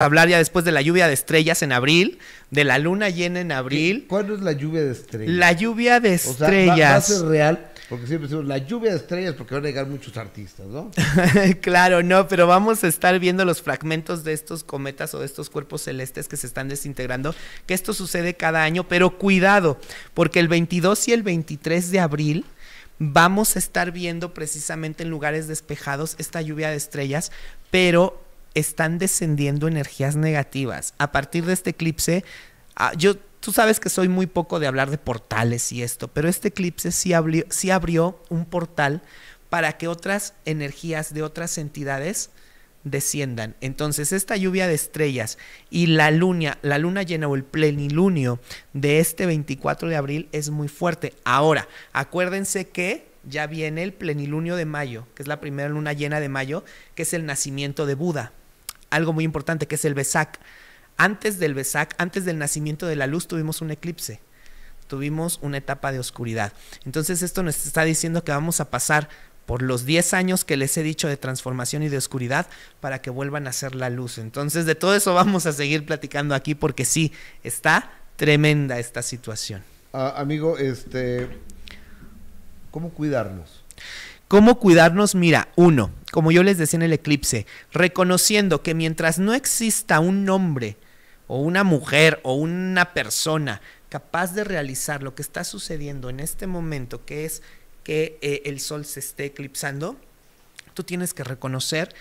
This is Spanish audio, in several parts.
hablar ya después de la lluvia de estrellas en abril, de la luna llena en abril. ¿Cuándo es la lluvia de estrellas? La lluvia de estrellas. O sea, real, porque siempre decimos la lluvia de estrellas porque van a llegar muchos artistas, ¿no? claro, no, pero vamos a estar viendo los fragmentos de estos cometas o de estos cuerpos celestes que se están desintegrando, que esto sucede cada año, pero cuidado, porque el 22 y el 23 de abril vamos a estar viendo precisamente en lugares despejados esta lluvia de estrellas, pero están descendiendo energías negativas. A partir de este eclipse, ah, yo, tú sabes que soy muy poco de hablar de portales y esto, pero este eclipse sí abrió, sí abrió un portal para que otras energías de otras entidades desciendan. Entonces, esta lluvia de estrellas y la luna, la luna llena o el plenilunio de este 24 de abril es muy fuerte. Ahora, acuérdense que ya viene el plenilunio de mayo, que es la primera luna llena de mayo, que es el nacimiento de Buda. Algo muy importante que es el Besak. Antes del Besak, antes del nacimiento de la luz, tuvimos un eclipse. Tuvimos una etapa de oscuridad. Entonces esto nos está diciendo que vamos a pasar por los 10 años que les he dicho de transformación y de oscuridad para que vuelvan a ser la luz. Entonces de todo eso vamos a seguir platicando aquí porque sí, está tremenda esta situación. Ah, amigo, este, ¿Cómo cuidarnos? ¿Cómo cuidarnos? Mira, uno, como yo les decía en el eclipse, reconociendo que mientras no exista un hombre o una mujer o una persona capaz de realizar lo que está sucediendo en este momento, que es que eh, el sol se esté eclipsando, tú tienes que reconocer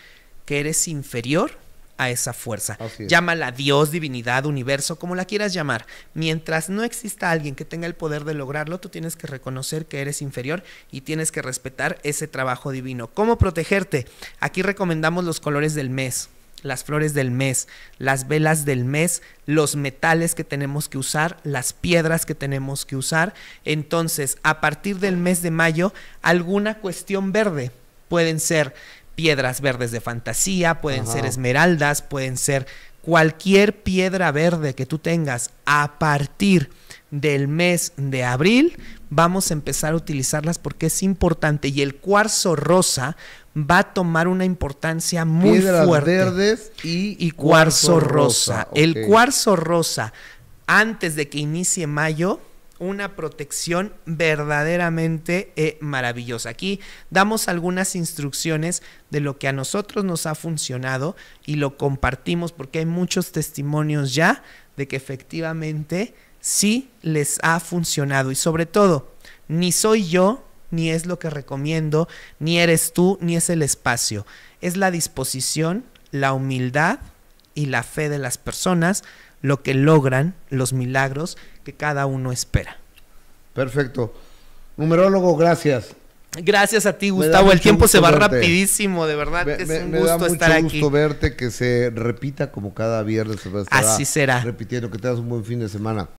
que eres inferior a esa fuerza. Llámala Dios, divinidad, universo, como la quieras llamar. Mientras no exista alguien que tenga el poder de lograrlo, tú tienes que reconocer que eres inferior y tienes que respetar ese trabajo divino. ¿Cómo protegerte? Aquí recomendamos los colores del mes las flores del mes, las velas del mes, los metales que tenemos que usar, las piedras que tenemos que usar. Entonces, a partir del mes de mayo, alguna cuestión verde pueden ser piedras verdes de fantasía, pueden ser esmeraldas, pueden ser cualquier piedra verde que tú tengas a partir del mes de abril, vamos a empezar a utilizarlas porque es importante y el cuarzo rosa va a tomar una importancia muy Piedras fuerte. verdes y, cuarzo, rosa. El cuarzo rosa, antes de que inicie mayo, una protección verdaderamente eh, maravillosa. Aquí damos algunas instrucciones de lo que a nosotros nos ha funcionado y lo compartimos porque hay muchos testimonios ya de que efectivamente sí les ha funcionado y sobre todo, ni soy yo, ni es lo que recomiendo, ni eres tú, ni es el espacio. Es la disposición, la humildad y la fe de las personas lo que logran los milagros que cada uno espera. Perfecto. Numerólogo, gracias. Gracias a ti, Gustavo. El tiempo se va rapidísimo, de verdad. Me, es un gusto da mucho gusto verte, que se repita como cada viernes. Así será. Repitiendo, que te das un buen fin de semana.